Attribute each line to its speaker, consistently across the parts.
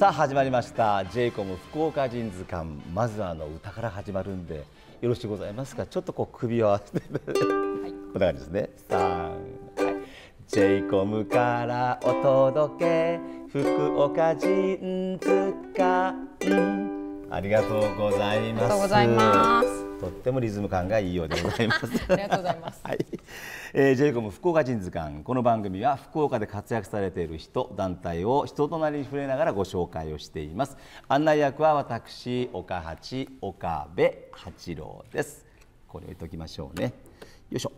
Speaker 1: さあ始まりました j コム福岡人図鑑まずはあの歌から始まるんでよろしゅうございますかちょっとこう首を合わせて、はい、こんな感じですねさあ、はい、j コムからお届け福岡人図鑑ありがとうございますありがとうございますとってもリズム感がいいようでございます。ありがとうございます。はい。えー、ジェイコム福岡人図鑑この番組は福岡で活躍されている人団体を人となりに触れながらご紹介をしています。案内役は私岡八岡部八郎です。これ置いときましょうね。よいしょ。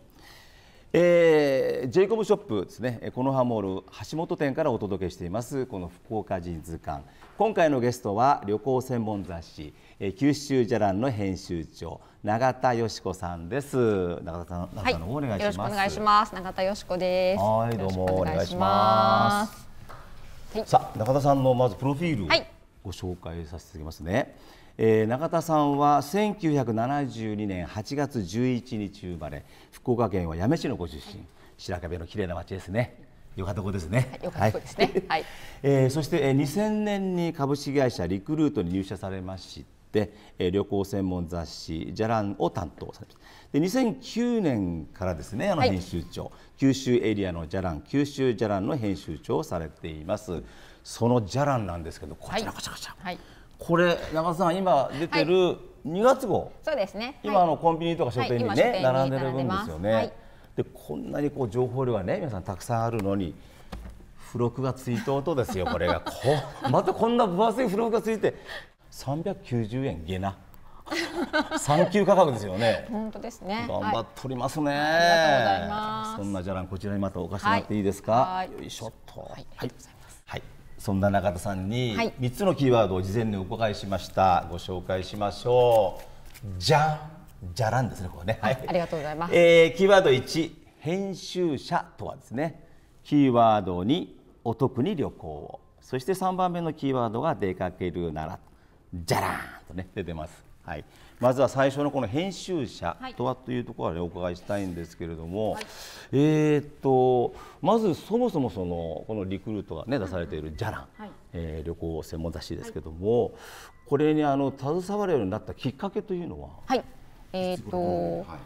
Speaker 1: えー、ジェイコムショップですね、このハモール橋本店からお届けしています、この福岡人図鑑、今回のゲストは旅行専門雑誌九州ジャランの編集長永田よし子さんです。永田さん、永田の方お願いします、はい。よろしくお願いし
Speaker 2: ます。永田よし子です。はい、どうもお願いします。
Speaker 1: さあ、永田さんのまずプロフィールをご紹介させていただきますね。はい、えー、永田さんは1972年8月11日生まれ、福岡県は八女市のご出身。白壁の綺麗な街ですね。よかとこですね。よかとこですね。はい。えー、そして、えー、2 0年に株式会社リクルートに入社されまして、えー、旅行専門雑誌ジャランを担当されました。で二千九年からですねあの編集長、はい、九州エリアのジャラン、九州ジャランの編集長をされています。そのジャランなんですけどこ
Speaker 2: ちらこちらこちら。はい。
Speaker 1: これ中田さん今出てる二月号。
Speaker 2: そうですね。今
Speaker 1: あのコンビニとか書店にね、並んでる分ですよね。でこんなにこう情報量がね皆さんたくさんあるのに付録がついた音ですよこれがこまたこんな分厚い付録がついて390円下な産休価格ですよね
Speaker 2: 本当ですね頑張っ
Speaker 1: ておりますね、はい、ありがとうございますそんなじゃらんこちらにまたお貸しもらっていいですか、はい、よいしょっとはい、はい、そんな中田さんに3つのキーワードを事前にお伺いしましたご紹介しましょうじゃんじゃらんですね、ここね。はい。あ
Speaker 2: りがとうございます。
Speaker 1: えー、キーワード1、編集者とはですね、キーワード2、お得に旅行を。そして3番目のキーワードが出かけるなら、じゃらんとね、出てます。はい。まずは最初のこの編集者とはというところでお伺いしたいんですけれども、はい、えっ、ー、とまずそもそもそのこのリクルートがね出されているじゃらん、え旅行専門雑誌ですけれども、はい、これにあの携わるようになったきっかけ
Speaker 2: というのは、はい、えっ、ー、と、はい、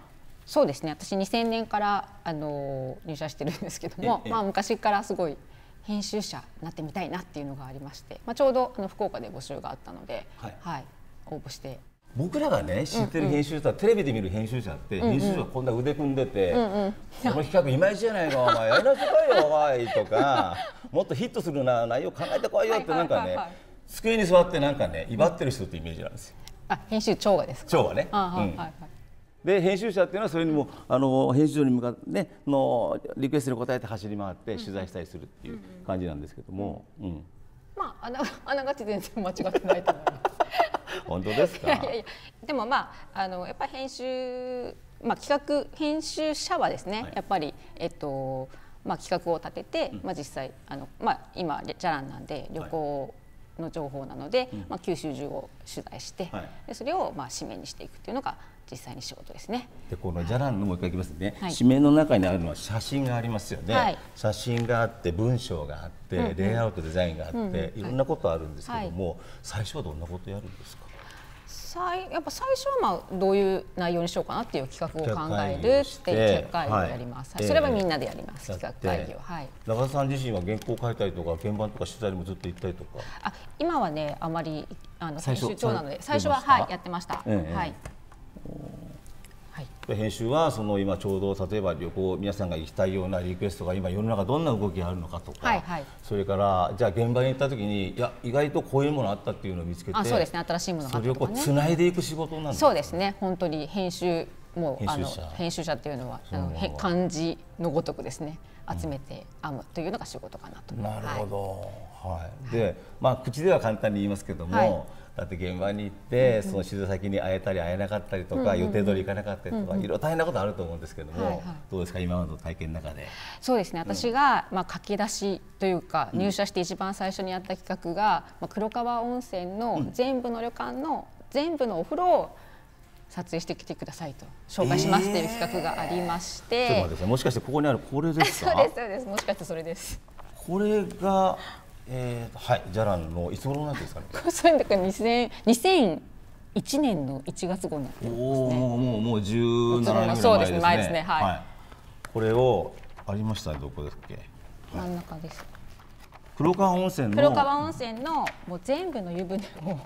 Speaker 2: そうですね私2000年からあの入社してるんですけども、まあ、昔からすごい編集者になってみたいなっていうのがありまして、まあ、ちょうどあの福岡で募集があったので、はい、はい、応募して僕ら
Speaker 1: がね知ってる編集者、うんうん、テレビで見る編集者って、うんうん、編集者こんな腕組んでて、うんうん、この企画いまいちじゃないかお前やりなさいよおいとか もっとヒットするな内容考えてこいよってなんかね、はいはいはいはい、机に座ってなんかね威張ってる人ってイメージなんですよ。
Speaker 2: あ編集長がですか長がね、はいはい
Speaker 1: で編集者っていうのはそれにもあの編集長に向かって、ね、のリクエストに応えて走り回って取材したりするっていう感じなんですけども、うん
Speaker 2: まああな あながち全然間違ってないと思います。本当ですか いやいやいやでもまああのやっぱり編集、まあ、企画編集者はですね、はい、やっぱり、えっとまあ、企画を立てて、うん、まあ、実際あの、まあ、今じゃらんなんで旅行の情報なので、まあ、九州中を取材して、でそれをまあ締めにしていくというのが実際に仕事ですね。
Speaker 1: でこのじゃらんのもう一回いきますね、はい、紙面の中にあるのは写真がありますよね、はい、写真があって文章があって、うんうん、レイアウトデザインがあって、うんうん、いろんなことあるんですけども、はい、最初はどんなことやるんですか
Speaker 2: いやっぱ最初はまあどういう内容にしようかなっていう企画を考えるって企画会議をやります、はい、それはみんなでやります、えー、企画会議を、はい、
Speaker 1: 中田さん自身は原稿を書いたりとか現場とか取材もずっと行ったりとかあ
Speaker 2: 今はねあまりあの編集長なので最初ははいやってました、えー、はい。
Speaker 1: はい、編集はその今ちょうど例えば旅行皆さんが行きたいようなリクエストが今世の中どんな動きがあるのかとか、はいはい、それからじゃあ現場に行った時にいや意外とこういうものあったっていうのを見つけてあそうですね
Speaker 2: 新しいものが、ね、それをこうつないでいく
Speaker 1: 仕事なんです、ね、そう
Speaker 2: ですね本当に編集もう編集者編集者っていうのはあの漢字のごとくですね集めて編むというのが仕事かなと。なるほ
Speaker 1: ど、はい、はい、でまあ口では簡単に言いますけども、はいだって現場に行って、その取材先に会えたり会えなかったりとか、予定通り行かなかったりとか、いろいろ大変なことあると思うんですけども、はいはい、どうですか今までの体験の中で
Speaker 2: そうですね私が、まあ、書き出しというか入社して一番最初にやった企画が、まあ、黒川温泉の全部の旅館の全部のお風呂を撮影してきてくださいと紹介しますという企画がありまして、えー、ちょっと待ってくだ
Speaker 1: さいもしかしてここにあるこれですか そうです
Speaker 2: そうですもしかしてそれですこれが
Speaker 1: えー、はい、じゃらんのいつ頃なんですかね。
Speaker 2: それだから2000 2 0 0年の一月号になって
Speaker 1: ですね。おお、もうもう17年ぐらい前ですね。そうですね、前ですね、はい。これをありましたどこですっけ。
Speaker 2: 真ん中です。
Speaker 1: 黒川温泉の黒川
Speaker 2: 温泉のもう全部の湯船を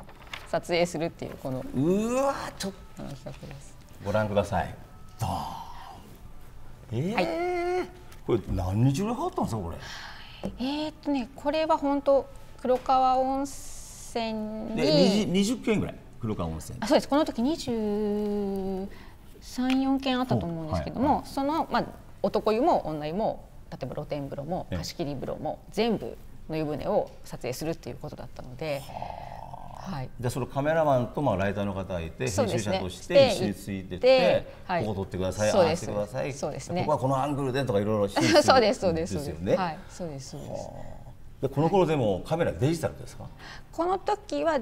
Speaker 2: 撮影するっていうこのうわちょっとです。
Speaker 1: ご覧ください。ドーン。ええーはい、これ何日ぐらいかかったんですかこれ。
Speaker 2: えー、っとねこれは本当黒川温泉に
Speaker 1: 二十件ぐらい黒川温泉あ
Speaker 2: そうですこの時二十三四件あったと思うんですけども、はい、そのまあ男湯も女湯も例えば露天風呂も貸切風呂も全部の湯船を撮影するっていうことだったので。はあはい、
Speaker 1: じゃそのカメラマンとまあライターの方がいて、編集者として一緒についてって、ここ撮ってください、ああしてください、そうですね、ここはこのアングルでとかいろいろそうですそうですそうです、そうですでこの頃でもカメラデジタルですか？
Speaker 2: この時は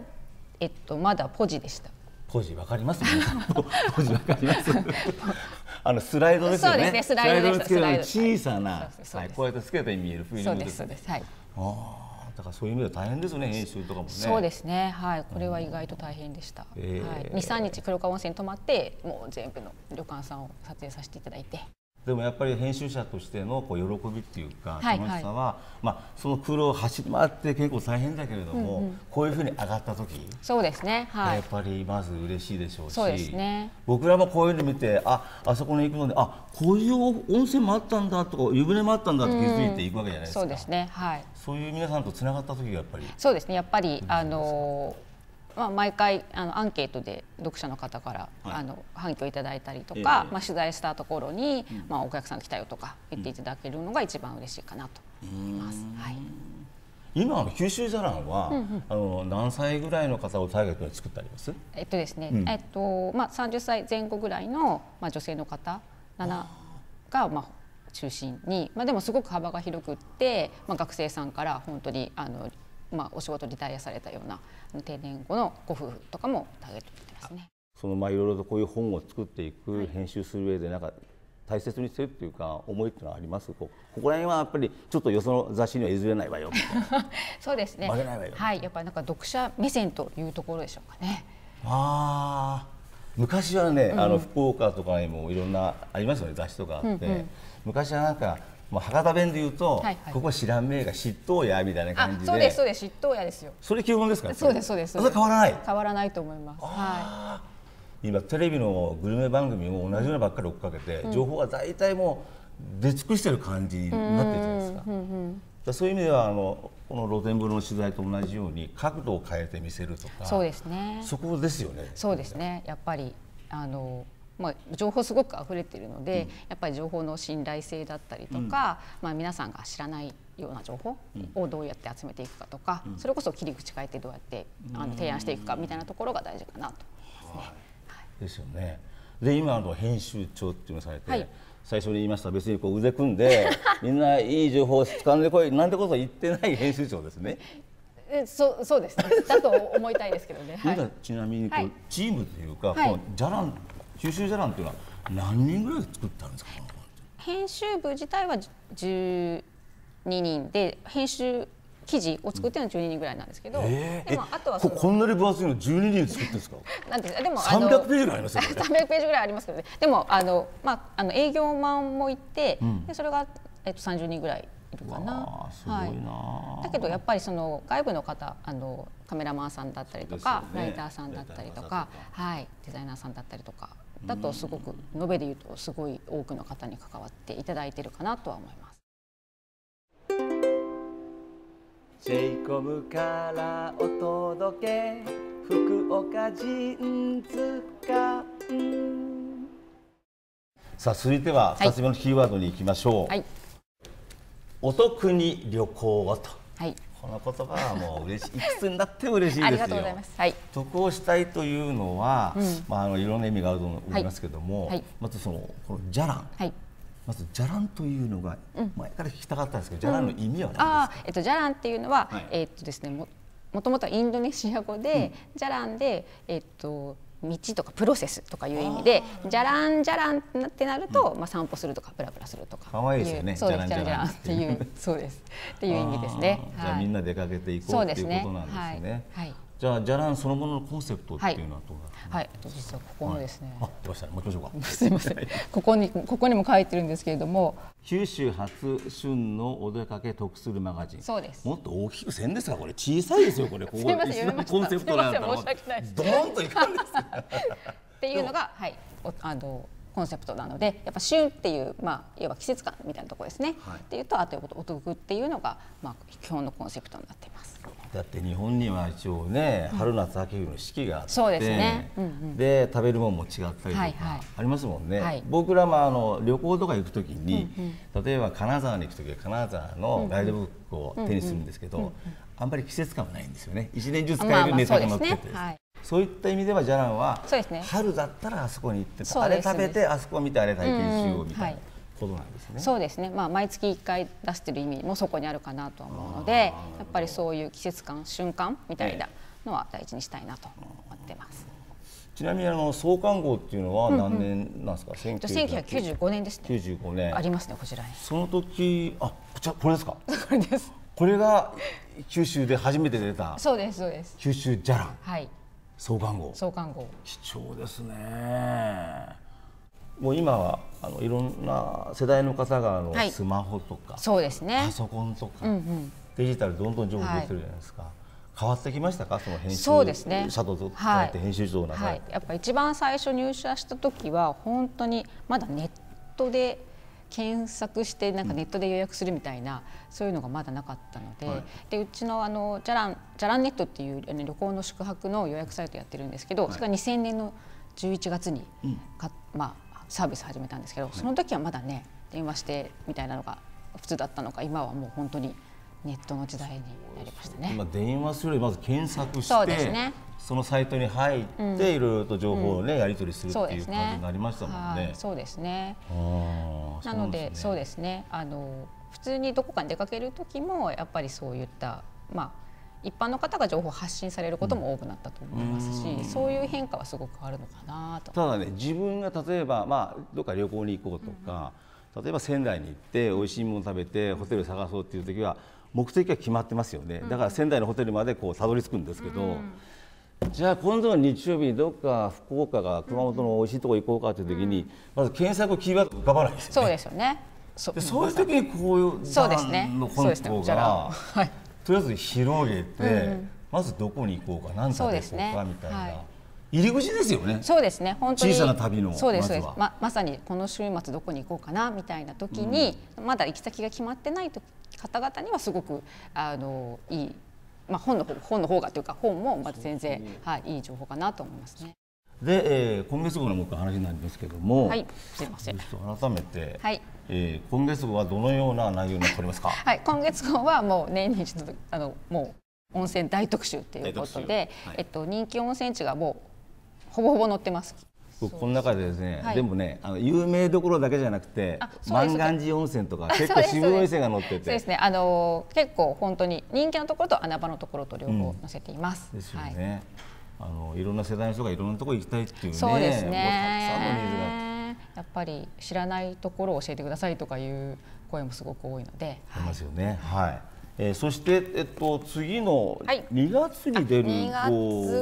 Speaker 2: えっとまだポジでした。
Speaker 1: ポジわかります、ね、ポジわかります。あのスライドですよね。そうですねスライドです。スライド小さな、はい、こうやってつけて見えるフィルムです、そうですそうですはい。ああ。だからそういう意味では大変ですね編集とかもね。そうです
Speaker 2: ねはいこれは意外と大変でした。うん、はい二三日黒川温泉に泊まってもう全部の旅館さんを撮影させていただいて。
Speaker 1: でもやっぱり編集者としてのこう喜びっていうか楽しさは、はいまあ、その苦労を走り回って結構大変だけれども、うんうん、こういうふうに上がった時
Speaker 2: そうですね、はい、やっ
Speaker 1: ぱりまず嬉しいでしょうしそうです、ね、僕らもこういうの見てああそこに行くのであこういう温泉もあったんだとか湯船もあったんだっ気づいていくわけじゃないですか、うん、
Speaker 2: そうですね、はい、
Speaker 1: そういう皆さんとつながった時がやっぱり
Speaker 2: そうですねやっぱり、あのーまあ、毎回あのアンケートで読者の方から、はい、あの反響いただいたりとか、えー、まあ、取材したところに、うん、まあ、お客さん来たよとか言っていただけるのが一番嬉しいかなと思います。はい、
Speaker 1: 今九州ザランは、うんうん、あの何歳ぐらいの方をターゲットに作ってあります？
Speaker 2: えっとですね、うん、えっとまあ三十歳前後ぐらいのまあ女性の方七がまあ中心に、まあでもすごく幅が広くって、まあ学生さんから本当にあのまあ、お仕事リタイアされたような定年後のご夫婦とかもターゲットにすね。
Speaker 1: そのまあいろいろとこういう本を作っていく、はい、編集する上でなんか大切にしてるっていうか思いっていうのはありますここら辺はやっぱりちょっとよその雑誌には譲れないわよ
Speaker 2: そうですねはいやっぱりなんか読者目線というところでしょうかね
Speaker 1: ああ昔はね、うん、あの福岡とかにもいろんなありますよね雑誌とかあって、うんうん、昔はなんかまあ、博多弁で言うと、はいはい、ここ知らん名が嫉妬屋みたいな感じでそうですそ
Speaker 2: うです嫉妬屋ですよ
Speaker 1: それ基本ですかそうですそうですそれ変わらない
Speaker 2: 変わらないと思いますは
Speaker 1: い今テレビのグルメ番組も同じようなばっかり追っかけて、うん、情報は大体もう出尽くしてる感じになってるじゃないです
Speaker 2: かうんうん
Speaker 1: うん、そういう意味ではあのこの露天風呂の取材と同じように角度を変えてみせるとかそうですねそこですよねそ
Speaker 2: うですねやっぱりあのまあ、情報すごく溢れているので、うん、やっぱり情報の信頼性だったりとか、うん、まあ、皆さんが知らないような情報をどうやって集めていくかとか、うん、それこそ切り口変えてどうやってあの提案していくかみたいなところが大事かなと思います
Speaker 1: ね。はい、ですよね。で今の編集長っていうのされて、はい、最初に言いました別にこう腕組んで みんないい情報を掴んでこいなんてこと言ってない編集長ですね。
Speaker 2: えそうそうです、ね、だと思いたいですけどね。は
Speaker 1: い、ちなみにこう、はい、チームというか、このジャラン収集者なんていうのは何人ぐらい作ったんですか
Speaker 2: 編集部自体は12人で編集記事を作ってるのは12人ぐらいなんですけど、
Speaker 1: えー、でもあとはこんなに分厚いの12人作ってんですか
Speaker 2: なんですでも300ページぐらいありますよ、ね、300ページぐらいありますけど、ね、でもあの、まあ、あの営業マンもいて、うん、でそれが、えっと、30人ぐらいいるかなすごいな、はい、だけどやっぱりその外部の方あのカメラマンさんだったりとか、ね、ライターさんだったりとか、はい、デザイナーさんだったりとかだとすごく延べで言うとすごい多くの方に関わっていただいてるかなとは思います。
Speaker 1: ェイコムからお届け福岡人図鑑さあ続いては二つ目のキーワードに行きましょう、はい、お得に旅行はと、はい、この言葉はもう嬉しい。いくつになっても嬉しいですよ。はい。得をしたいというのは、うん、まああのいろんな意味があると思いますけれども、はい、まずそのこのジャラン。はい。まずジャランというのが、前から聞きたかったんですけど、ジャランの意味は何です
Speaker 2: か。えっとジャランっていうのは、はい、えっとですねも。もともとはインドネシア語で、うん、ジャランで、えっと、道とかプロセスとかいう意味でじゃらんじゃらんってなると、うん、まあ、散歩するとかぶらぶらするとかかわいいですよねそうですじゃらんじゃらんっていうそうですっていう意味ですねじゃあみん
Speaker 1: な出かけていこうということなんですね、はいじゃあじゃらんそのもののコンセプトっていうのはど
Speaker 2: うなはい、実はここのですね、
Speaker 1: はい、あ出ましたね持ちましか すみません
Speaker 2: ここにここにも書いてるんですけれども九
Speaker 1: 州初旬のお出かけ得するマガジンそうですもっと大きくせんですかこれ小さいですよこれここ すみません読みましたコンセプトなんだろうドーン
Speaker 2: といかんです っていうのがはいあのコンセプトなのでやっぱ旬っていう、まあ、いわば季節感みたいなところですね、はい、っていうとあということお得っていうのが、まあ、基本のコンセプトになっていますだっ
Speaker 1: て日本には一応ね、うん、春夏秋冬の四季があってそうですね、うんうん、で食べるものも違ったりとか、ありますもんね、はい、僕らもあの旅行とか行く時に、うんうん、例えば金沢に行く時は金沢のガイドブックを手にするんですけど、あんまり季節感はないんですよね一年中使える値タが載ってて。そういった意味ではジャランは、ね、春だったらあそこに行ってね、あれ食べてあそこ見てあれ体験しようみたいな。ことなんですね、うんはい、そう
Speaker 2: ですね、まあ、毎月一回出してる意味もそこにあるかなと思うのでやっぱりそういう季節感瞬間みたいなのは大事にしたいなと思ってます。
Speaker 1: ちなみにあの創刊号っていうのは何年なんですか？千九百九十五年ですね。九十五年ありま
Speaker 2: すねこちらに。そ
Speaker 1: の時あじゃこれですか？これです。これが九州で初めて出た。そ
Speaker 2: うですそうです。
Speaker 1: 九州ジャラン。はい。創刊号創
Speaker 2: 刊号貴重です
Speaker 1: ねもう今はあのいろんな世代の方があの、はい、スマホとかそ
Speaker 2: うです、ね、パソコンとか、うんうん、
Speaker 1: デジタルどんどん情報出てるじゃないですか、はい変わってきましたかその編集そうですね佐藤とって編集長の中で、はい、
Speaker 2: やっぱ一番最初入社した時は本当にまだネットで検索してなんかネットで予約するみたいな、そういうのがまだなかったのではい、でうちのあのじゃらんじゃらんネットっていう旅行の宿泊の予約サイトやってるんですけど、それが2000年の11月にか、まあ、サービス始めたんですけど、その時はまだね電話してみたいなのが普通だったのか今はもう本当に。ネットの時代になりましたね。今
Speaker 1: 電話するよりまず検索して、ね、そのサイトに入って、いろいろと情報をね、うん、やり取りするっていう感じになりましたもんね。そう
Speaker 2: ですね。なのでそうですね。あの普通にどこかに出かける時もやっぱりそういったまあ。一般の方が情報発信されることも多くなったと思いますし、うん、そういう変化はすごくあるのかなと
Speaker 1: ただね自分が例えば、まあ、どっか旅行に行こうとか、うん、例えば仙台に行って美味しいもの食べてホテル探そうっていう時は目的は決まってますよねだから仙台のホテルまでこうたどり着くんですけど、じゃあ今度の日曜日にどっか福岡が熊本の美味しいとこ行こうかという時にまず検索キーワード浮かばないです
Speaker 2: よね。そうですよねそでそういう時にこういうそうですねの本校が、
Speaker 1: はい、とりあえず広げて、うんまずどこに行こうか何食べ行うかみたいな、入り口ですよねそう
Speaker 2: ですね本当に小さな旅のそうですそうですままさにこの週末どこに行こうかなみたいな時に、うん、まだ行き先が決まってない時方々にはすごくあのいい、まあ、本の方本の方がというか本もまず全然、ね、はい、いい情報かなと思いますね。
Speaker 1: で、えー、今月号のもう一回話になりますけれども、はい、すみません。改めて、はい、えー、今月号はどのような内容になっておりますか。は
Speaker 2: い、今月号はもう年に一度あのもう温泉大特集ということで、はい、えっと人気温泉地がもうほぼほぼ載ってます。
Speaker 1: 僕この中でですね、はい、でもねあの有名どころだけじゃなくて万願寺温泉とか結構渋温泉が載っててそうです
Speaker 2: ねあのー、結構本当に人気のところと穴場のところと両方載せています、うん、ですよね、
Speaker 1: はい、あのいろんな世代の人がいろんなところ行きたいっていうねそうです
Speaker 2: ねやっぱり知らないところを教えてくださいとかいう声もすごく多いので。ありますよ
Speaker 1: ね。はい。えー、そして、えっと、次の2月に出る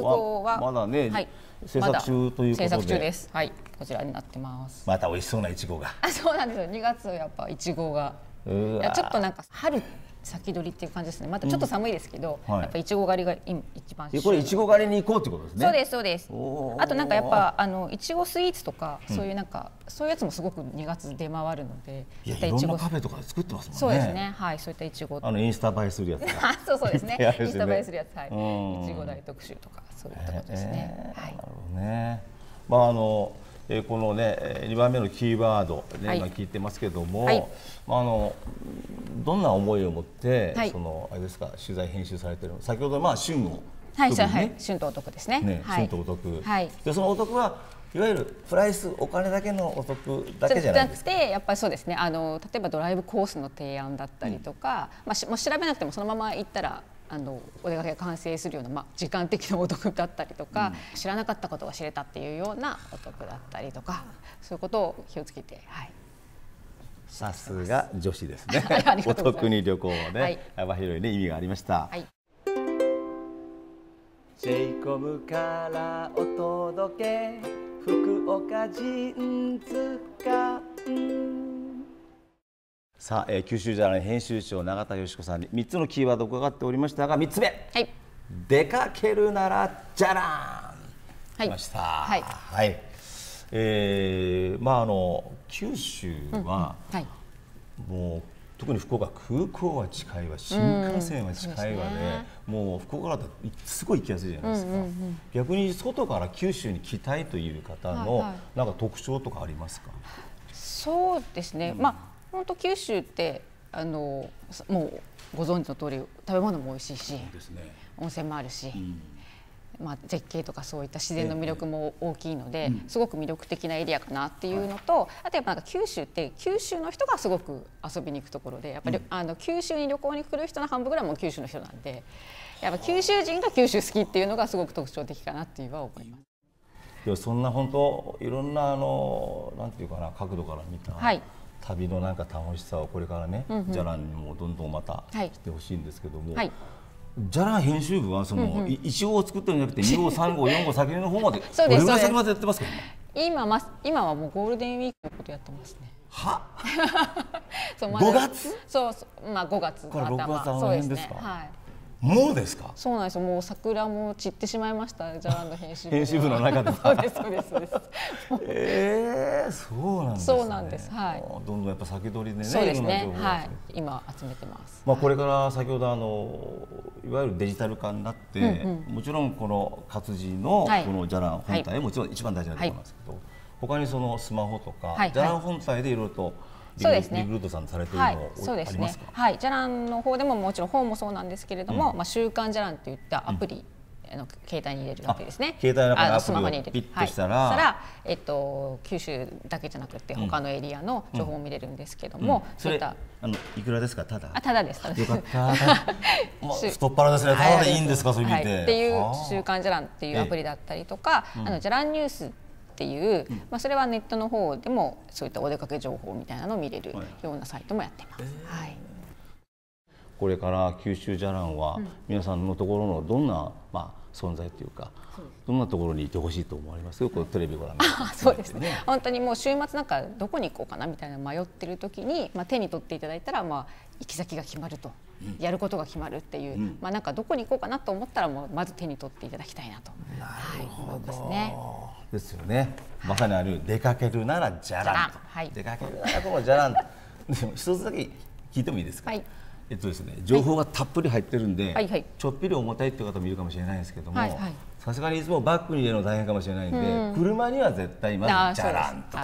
Speaker 1: 号は,、まだね、はい、制作中という制作中で
Speaker 2: す。はい、こちらになってます。また美
Speaker 1: 味しそうなイチゴが。
Speaker 2: あ、そうなんですよ。2月やっぱイチゴが。
Speaker 1: いやちょっ
Speaker 2: となんか春先取りっていう感じですね。またちょっと寒いですけど、うんはい、やっぱいちご狩りが一番。これい
Speaker 1: ちご狩りに行こうってことですね。そうですそうです。あとなんかやっぱ
Speaker 2: あのいちごスイーツとか、そういうなんか、うん、そういうやつもすごく2月出回るので、いやいろんカフェとかで作ってますもんね。そうですね。はいそういったいちご。あのインスタ映えするやつ。あ、そうそうです ね。インスタ映えするやつはい。いちご大特集とかそういったことですね。えー、はい。なるほ
Speaker 1: どね。まああの。えー、このね2番目のキーワード、ね、はい、今聞いてますけども、はい、まあ、あのどんな思いを持って、はい、そのあれですか取材編集されてるの先ほどまあ旬を、ね、
Speaker 2: はい、はい、旬とお得ですね。ね旬と
Speaker 1: お得、でそのお得はいわゆるプライスお金だけのお得だけじゃなく
Speaker 2: てやっぱりそうですねあの例えばドライブコースの提案だったりとか、うん、まあ、もう調べなくてもそのまま行ったらあのお出かけが完成するような、まあ、時間的なお得だったりとか、うん、知らなかったことが知れたっていうようなお得だったりとかそういうことを気をつけて、はい、
Speaker 1: さすが女子ですね お得に旅行をね、幅広いね意味がありました。はいジェイコムからお届け福岡人ーンさあ、えー、九州ジャーナル編集長永田よし子さんに3つのキーワードを伺っておりましたが三つ目、はい、出かけるならじゃらん、
Speaker 2: はい、ました、はい、
Speaker 1: はい、えー、まああの九州は、うんはい、もう特に福岡空港は近いわ新幹線は近いわで、ね、もう福岡だとすごい行きやすいじゃないですか、うんうんうん、逆に外から九州に来たいという方の、はいはい、なんか特徴とかありますか
Speaker 2: そうですね、まあ本当九州ってあのもうご存知の通り食べ物も美味しいし、ね、温泉もあるし、うん、まあ、絶景とかそういった自然の魅力も大きいので、うん、すごく魅力的なエリアかなっていうのと、はい、あとやっぱなんか九州って九州の人がすごく遊びに行くところでやっぱり、うん、あの九州に旅行に来る人の半分ぐらいも九州の人なんでやっぱ九州人が九州好きっていうのがすごく特徴的かなっていうは思います。
Speaker 1: いやそんな本当いろんなあのなんていうかな角度から見た、はい旅のなんか楽しさをこれからね、うんうん、ジャランにもどんどんまた来てほしいんですけども、はい、ジャラン編集部はその、うんうん、1号を作ってるんじゃなくて2号3号4号先の方までど 先までやってますね、
Speaker 2: 今ま今はもうゴールデンウィークのことやってますね。は そう、ま、月そうまあ五月これ六月あの辺ですか、ね、はい
Speaker 1: もうですか。
Speaker 2: そうなんですよ。もう桜も散ってしまいました。ジャランド編集部。編集部の中で。そうですそうです
Speaker 1: ええー、そうなんです、ね、そうな
Speaker 2: んです。はい。
Speaker 1: どんどんやっぱ先取りでね。そうですね。はい。
Speaker 2: 今集めてます。
Speaker 1: まあこれから先ほどあのいわゆるデジタル化になって、はい、もちろんこの活字のこのジャラン本体、もちろん一番大事なところなんですけど、はい、他にそのスマホとか、はい、ジャラン本体でいろいろとそうですね。リクルートさんされているの、はい、そうですね。
Speaker 2: はい、ジャランの方でももちろん本もそうなんですけれども、うん、まあ週刊ジャランといったアプリ、うん、の携帯に入れるわけですね。携帯のスマホに入れて、はい、したら、えっと九州だけじゃなくて他のエリアの情報も見れるんですけども、うん、そういった
Speaker 1: あのいくらですかただあただですただです。よか まあ、
Speaker 2: 太っ腹ですね。ただでいいんですか、それ見て、はい。っていう週刊ジャランっていうアプリだったりとか、あのジャランニュースっていう、うん、まあ、それはネットの方でもそういったお出かけ情報みたいなのを見れるようなサイトもやってます。はい、はい、
Speaker 1: これから九州じゃらんは皆さんのところのどんな、まあ、存在というか、どんなところにいてほしいと思われます？こうテレビご覧にね、
Speaker 2: そうですね。本当にもう週末なんかどこに行こうかなみたいな迷ってる時に、まあ手に取っていただいたらまあ行き先が決まると、うん、やることが決まるっていう、うん、まあなんかどこに行こうかなと思ったらもうまず手に取っていただきたいなと、はい、思いますね。
Speaker 1: ですよね。まさにある出かけるならじゃらん、は出かけるならここじゃらん。でも一つだけ聞いてもいいですか。はいえっとですね、情報がたっぷり入ってるんで、はいはい、ちょっぴり重たいっていう方もいるかもしれないですけどもさすがにいつもバッグに入れるの大変かもしれないんで、うん、車には絶対まずじゃらんと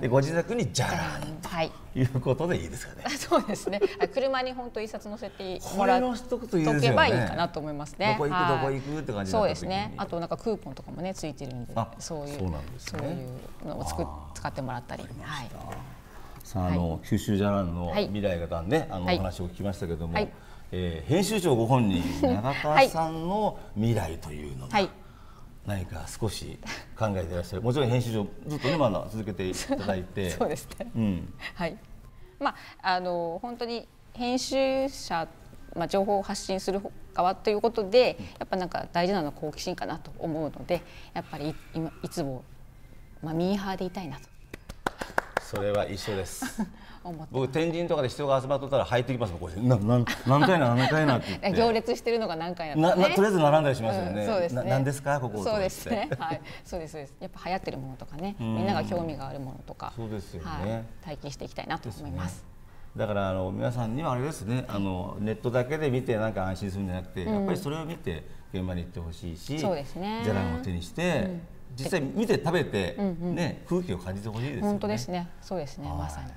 Speaker 1: でご自宅にじゃら
Speaker 2: んと、
Speaker 1: い、うことでいいですかね
Speaker 2: そうですね車に本当一冊載せてもらっとけばいいかなと思いますねどこ行くどこ行くって感じそうですねあとなんかクーポンとかもねついてるんでそういうそういうのを作使ってもらったりはい。
Speaker 1: さあ、あの、はい、九州ジャランの未来がね、んで、あの、お話を聞きましたけども、はい、えー、編集長ご本人 永田さんの未来というのが、何か少し考えていらっしゃる。もちろん編集長ずっと今の続けていただいて、そうですね。うん、
Speaker 2: はい。まああの本当に編集者まあ、情報を発信する側ということでやっぱなんか大事なのは好奇心かなと思うのでやっぱりいいつも、まあ、ミーハーでいたいなと
Speaker 1: それは一緒です 僕天神とかで人が集まっとったら入ってきますもんこれなな何回な何回なって 行
Speaker 2: 列してるのが何回な、ね、とりあえず並んだりしますよね、うん、そうですね何ですかここそうですねはいそうですそうですやっぱ流行ってるものとかねみんなが興味があるものとかそうですよね、はい、体験していきたいなと思います、ね、
Speaker 1: だからあの皆さんにはあれですねあのネットだけで見てなんか安心するんじゃなくて、うん、やっぱりそれを見て現場に行ってほしいし、そうですね、ジャランを手にして、うん実際見て食べて、ね、うん空気を感じてほしいです、ね、本当
Speaker 2: ですね。そうですね。まさに。はい、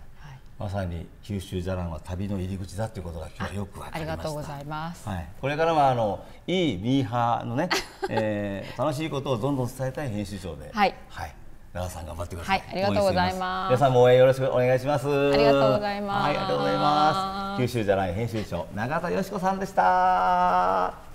Speaker 1: まさに九州じゃらんは旅の入り口だということが今日はよくわ
Speaker 2: かりました。ありがとうございます。
Speaker 1: はい、これからはあのいいミーハーのね、えー、楽しいことをどんどん伝えたい編集長で、
Speaker 2: はい、はい、
Speaker 1: 奈良さん頑張ってください。はい、ありがとうございます。皆さんも応援よろしくお願いします。ありがとうございます。ありがとうございます。九
Speaker 2: 州じゃらん編集長永田よしこさんでした。